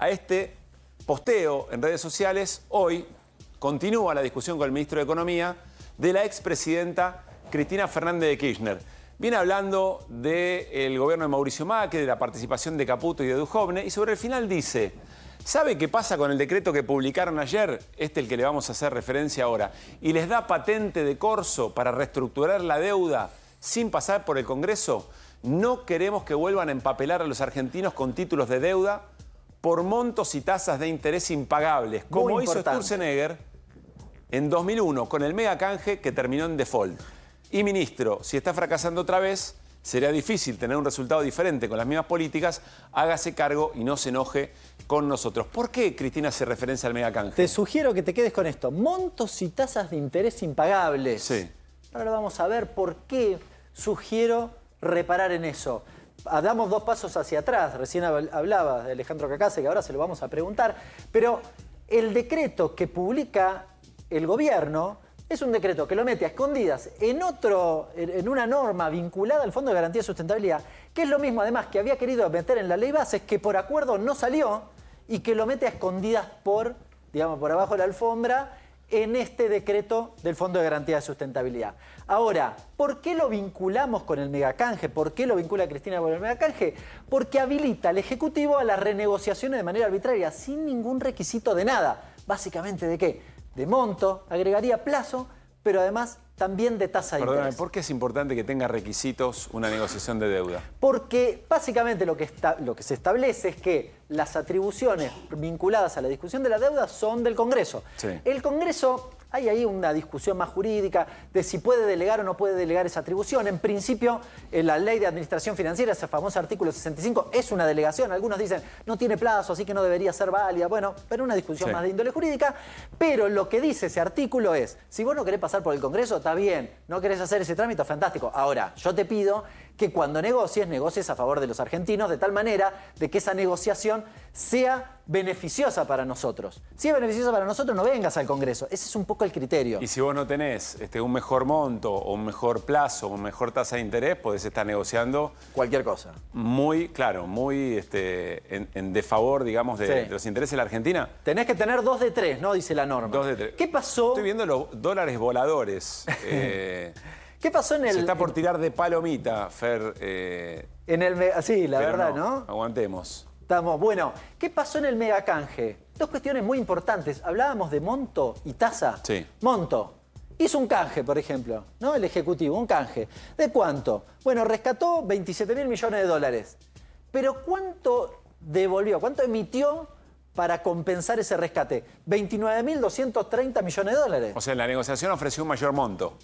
a este posteo en redes sociales. Hoy continúa la discusión con el ministro de Economía de la expresidenta Cristina Fernández de Kirchner. Viene hablando del gobierno de Mauricio Macri, de la participación de Caputo y de Dujovne, y sobre el final dice, ¿sabe qué pasa con el decreto que publicaron ayer? Este el que le vamos a hacer referencia ahora. Y les da patente de corso para reestructurar la deuda sin pasar por el Congreso. No queremos que vuelvan a empapelar a los argentinos con títulos de deuda por montos y tasas de interés impagables, como hizo Sturzenegger en 2001 con el mega canje que terminó en default. Y ministro, si está fracasando otra vez, sería difícil tener un resultado diferente con las mismas políticas, hágase cargo y no se enoje con nosotros. ¿Por qué Cristina hace referencia al mega canje? Te sugiero que te quedes con esto. Montos y tasas de interés impagables. Ahora vamos a ver por qué sugiero reparar en eso. Ah, damos dos pasos hacia atrás. Recién hablaba de Alejandro Cacase, que ahora se lo vamos a preguntar. Pero el decreto que publica el gobierno es un decreto que lo mete a escondidas en, otro, en una norma vinculada al Fondo de Garantía de Sustentabilidad, que es lo mismo además que había querido meter en la ley base, que por acuerdo no salió y que lo mete a escondidas por, digamos, por abajo de la alfombra en este decreto del Fondo de Garantía de Sustentabilidad. Ahora, ¿por qué lo vinculamos con el megacanje? ¿Por qué lo vincula Cristina con el megacanje? Porque habilita al Ejecutivo a las renegociaciones de manera arbitraria, sin ningún requisito de nada. Básicamente, ¿de qué? De monto, agregaría plazo, pero además también de tasa de interés. ¿por qué es importante que tenga requisitos una negociación de deuda? Porque básicamente lo que, está, lo que se establece es que las atribuciones vinculadas a la discusión de la deuda son del Congreso. El Congreso hay ahí una discusión más jurídica de si puede delegar o no puede delegar esa atribución. En principio, eh, la ley de administración financiera, ese famoso artículo 65, es una delegación. Algunos dicen, no tiene plazo, así que no debería ser válida. Bueno, pero una discusión más de índole jurídica. Pero lo que dice ese artículo es, si vos no querés pasar por el Congreso, está bien, no querés hacer ese trámite, fantástico. Ahora, yo te pido que cuando negocies, negocies a favor de los argentinos, de tal manera de que esa negociación sea beneficiosa para nosotros. Si es beneficiosa para nosotros, no vengas al Congreso. Ese es un poco el criterio. Y si vos no tenés este, un mejor monto, o un mejor plazo, o una mejor tasa de interés, podés estar negociando... Cualquier cosa. Muy, claro, muy este, en, digamos, de, los intereses de la Argentina. Tenés que tener dos de tres, ¿no? Dice la norma. Dos de tres. ¿Qué pasó? Estoy viendo los dólares voladores. Eh, ¿Qué pasó en el...? Se está por tirar de palomita, Fer. Eh, en el... Sí, la verdad, no, Aguantemos. Estamos. Bueno, ¿qué pasó en el mega canje? Dos cuestiones muy importantes. Hablábamos de monto y tasa. Sí. Monto. Hizo un canje, por ejemplo, ¿no? El Ejecutivo, un canje. ¿De cuánto? Bueno, rescató 27 mil millones de dólares. Pero ¿cuánto devolvió? ¿Cuánto emitió para compensar ese rescate? 29.230 millones de dólares. O sea, la negociación ofreció un mayor monto.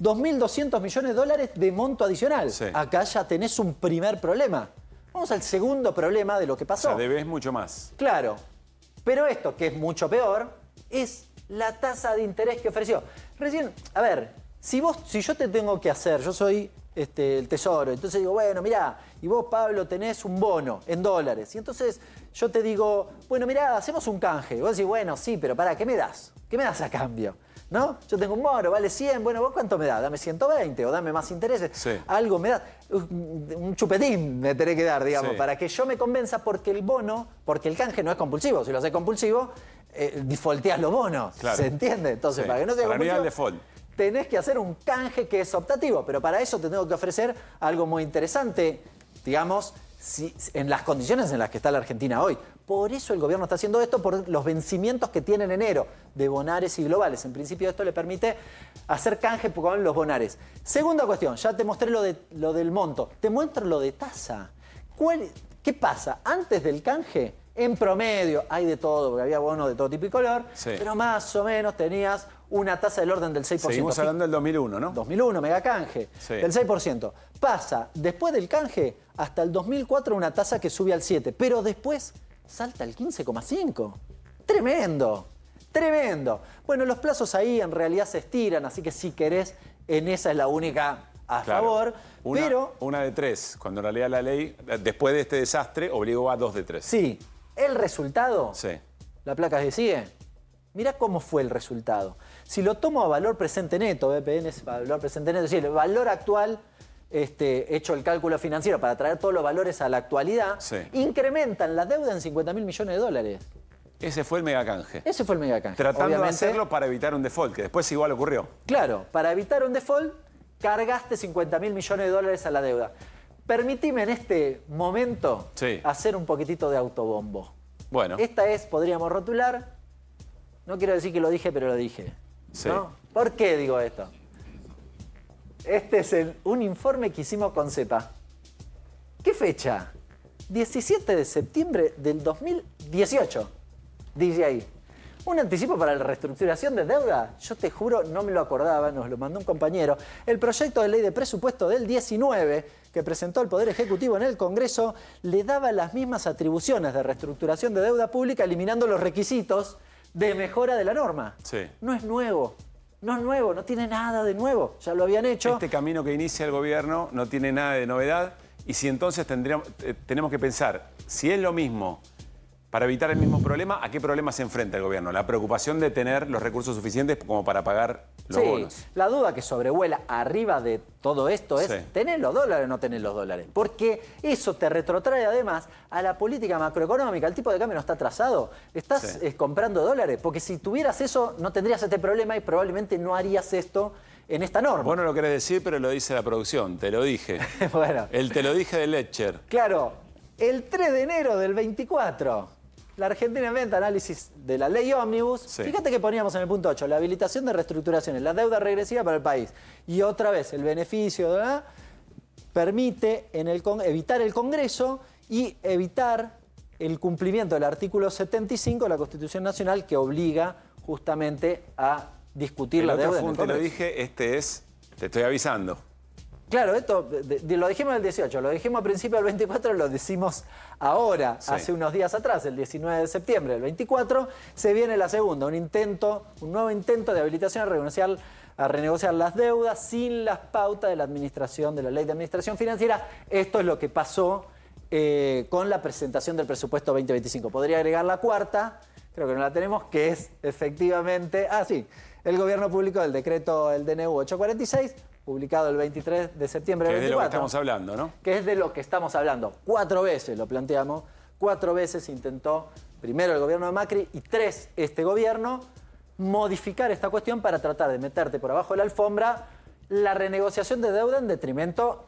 2.200 millones de dólares de monto adicional. Acá ya tenés un primer problema. Vamos al segundo problema de lo que pasó. O debes mucho más. Claro. Pero esto, que es mucho peor, es la tasa de interés que ofreció. Recién, a ver, si vos, si yo te tengo que hacer, yo soy este, el tesoro, entonces digo, bueno, mirá, y vos, Pablo, tenés un bono en dólares. Y entonces yo te digo, bueno, mirá, hacemos un canje. Y vos decís, bueno, sí, pero para, ¿qué me das? ¿Qué me das a cambio? ¿no? Yo tengo un bono, vale 100, bueno, ¿vos cuánto me da? Dame 120 o dame más intereses. Algo me da, un chupetín me tenés que dar, digamos, para que yo me convenza porque el bono, porque el canje no es compulsivo. Si lo haces compulsivo, eh, los bonos, ¿se entiende? Entonces, para que no sea compulsivo... tenés que hacer un canje que es optativo, pero para eso te tengo que ofrecer algo muy interesante, digamos, en las condiciones en las que está la Argentina hoy. Por eso el gobierno está haciendo esto, por los vencimientos que tiene en enero de bonares y globales. En principio esto le permite hacer canje con los bonares. Segunda cuestión, ya te mostré lo, de, lo del monto, te muestro lo de tasa. ¿Qué pasa? Antes del canje, en promedio, hay de todo, porque había bonos de todo tipo y color, pero más o menos tenías una tasa del orden del 6%. Seguimos hablando del 2001, ¿no? 2001, mega canje, del 6%. Pasa, después del canje, hasta el 2004 una tasa que sube al 7%, pero después salta al 15,5%. Tremendo, tremendo. Bueno, los plazos ahí en realidad se estiran, así que si querés, en esa es la única a favor, pero... Una de tres, cuando en realidad la ley, eh, después de este desastre, obligó a dos de tres. Sí, el resultado, sí. la placa sigue... Mira cómo fue el resultado. Si lo tomo a valor presente neto, BPN eh, es valor presente neto, es decir, el valor actual, este, hecho el cálculo financiero para traer todos los valores a la actualidad, incrementan la deuda en 50 mil millones de dólares. Ese fue el megacanje. Ese fue el megacanje. Tratando de hacerlo para evitar un default, que después igual ocurrió. Claro, para evitar un default, cargaste 50 mil millones de dólares a la deuda. Permitime en este momento hacer un poquitito de autobombo. Bueno. Esta es, podríamos rotular, no quiero decir que lo dije, pero lo dije. ¿Por qué digo esto? Este es un informe que hicimos con CEPA. ¿Qué fecha? 17 de septiembre del 2018. Dice ahí. Un anticipo para la reestructuración de deuda. Yo te juro, no me lo acordaba, nos lo mandó un compañero. El proyecto de ley de presupuesto del 19 que presentó el Poder Ejecutivo en el Congreso le daba las mismas atribuciones de reestructuración de deuda pública, eliminando los requisitos de mejora de la norma. No es nuevo. No es nuevo, no tiene nada de nuevo. Ya lo habían hecho. Este camino que inicia el gobierno no tiene nada de novedad. Y si entonces tendríamos, eh, tenemos que pensar, si es lo mismo para evitar el mismo problema, ¿a qué problema se enfrenta el gobierno? La preocupación de tener los recursos suficientes como para pagar los sí, bonos. La duda que sobrevuela arriba de todo esto es, tener los dólares o no tener los dólares? Porque eso te retrotrae además a la política macroeconómica. El tipo de cambio no está trazado. Estás eh, comprando dólares, porque si tuvieras eso no tendrías este problema y probablemente no harías esto en esta norma. Bueno, lo querés decir, pero lo dice la producción, te lo dije. bueno. El te lo dije de Letcher. Claro. El 3 de enero del 24 la Argentina Inventa, análisis de la ley ómnibus. Fíjate que poníamos en el punto 8, la habilitación de reestructuraciones, la deuda regresiva para el país. Y otra vez, el beneficio permite en el evitar el Congreso y evitar el cumplimiento del artículo 75 de la Constitución Nacional que obliga justamente a discutir la deuda. En lo dije, este es, te estoy avisando. Claro, esto lo dijimos el 18, lo dijimos al principio del 24, lo decimos ahora, hace unos días atrás, el 19 de septiembre del 24, se viene la segunda, un intento, un nuevo intento de habilitación a renegociar, a renegociar las deudas sin las pautas de la administración, de la ley de administración financiera. Esto es lo que pasó eh, con la presentación del presupuesto 2025. Podría agregar la cuarta, creo que no la tenemos, que es efectivamente, así. Ah, el gobierno público del decreto, el DNU 846, publicado el 23 de septiembre. Que 24, es de lo que estamos hablando, ¿no? Que es de lo que estamos hablando. Cuatro veces lo planteamos, cuatro veces intentó, primero el gobierno de Macri y tres este gobierno, modificar esta cuestión para tratar de meterte por abajo de la alfombra la renegociación de deuda en detrimento,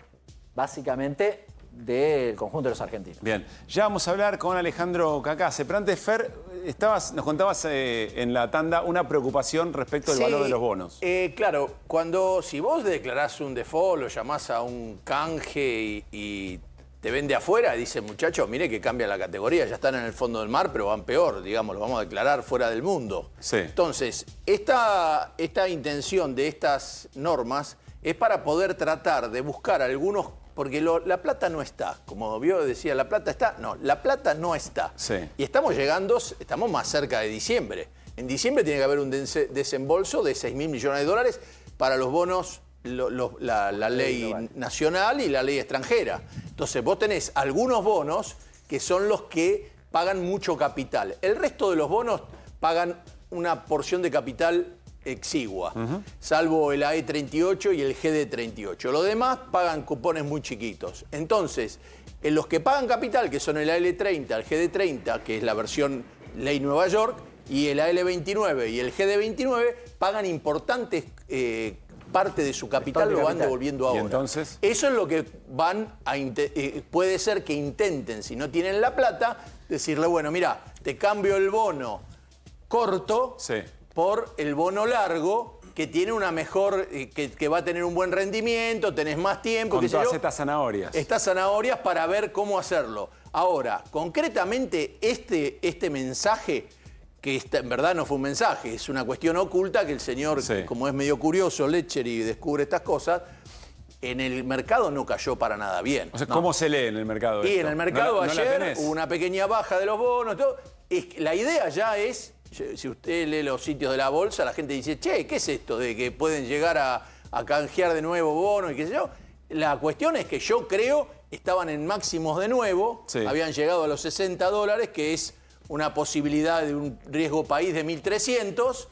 básicamente, del conjunto de los argentinos. Bien, ya vamos a hablar con Alejandro Cacase. Pero Fer, estabas, nos contabas eh, en la tanda una preocupación respecto al valor de los bonos. Eh, claro, cuando si vos declarás un default, lo llamás a un canje y, te vende afuera, dice muchachos, mire que cambia la categoría, ya están en el fondo del mar, pero van peor, digamos, lo vamos a declarar fuera del mundo. Entonces, esta, esta intención de estas normas es para poder tratar de buscar algunos porque la plata no está. Como vio, decía, la plata está. No, la plata no está. Y estamos llegando, estamos más cerca de diciembre. En diciembre tiene que haber un desembolso de 6 mil millones de dólares para los bonos, la, la ley nacional y la ley extranjera. Entonces, vos tenés algunos bonos que son los que pagan mucho capital. El resto de los bonos pagan una porción de capital exigua, salvo el AE38 y el GD38. Los demás pagan cupones muy chiquitos. Entonces, en los que pagan capital, que son el AL30, el GD30, que es la versión Ley Nueva York, y el AL29 y el GD29, pagan importantes eh, parte de su capital lo van devolviendo ahora. ¿Y entonces? Eso es lo que van a eh, puede ser que intenten, si no tienen la plata, decirle, bueno, mira, te cambio el bono corto sí por el bono largo, que tiene una mejor, eh, que, va a tener un buen rendimiento, tenés más tiempo. Con que todas estas zanahorias. Estas zanahorias para ver cómo hacerlo. Ahora, concretamente este, este mensaje, que en verdad no fue un mensaje, es una cuestión oculta que el señor, como es medio curioso, Lecher y descubre estas cosas, en el mercado no cayó para nada bien. ¿cómo se lee en el mercado? Y en el mercado ayer hubo una pequeña baja de los bonos, la idea ya es si usted lee los sitios de la bolsa, la gente dice, che, ¿qué es esto de que pueden llegar a, canjear de nuevo bonos y qué sé yo? La cuestión es que yo creo estaban en máximos de nuevo, habían llegado a los 60 dólares, que es una posibilidad de un riesgo país de 1.300.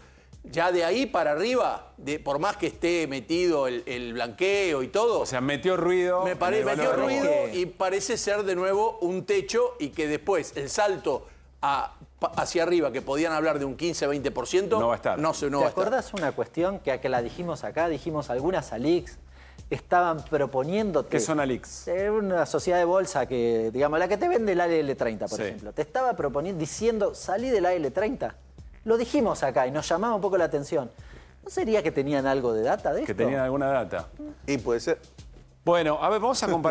Ya de ahí para arriba, de, por más que esté metido el, blanqueo y todo. O sea, metió ruido. Me metió ruido y parece ser de nuevo un techo y que después el salto hacia arriba, que podían hablar de un 15-20%, no va a estar. No, no ¿Te acordás una cuestión que, que la dijimos acá? Dijimos algunas Alix estaban proponiéndote... ¿Qué son Alix? Eh, una sociedad de bolsa que, digamos, la que te vende la L30, por ejemplo. Te estaba proponiendo, diciendo, salí de la L30. Lo dijimos acá y nos llamaba un poco la atención. ¿No sería que tenían algo de data de esto? Que tenían alguna data. Y puede ser. Bueno, a ver, vamos a compartir.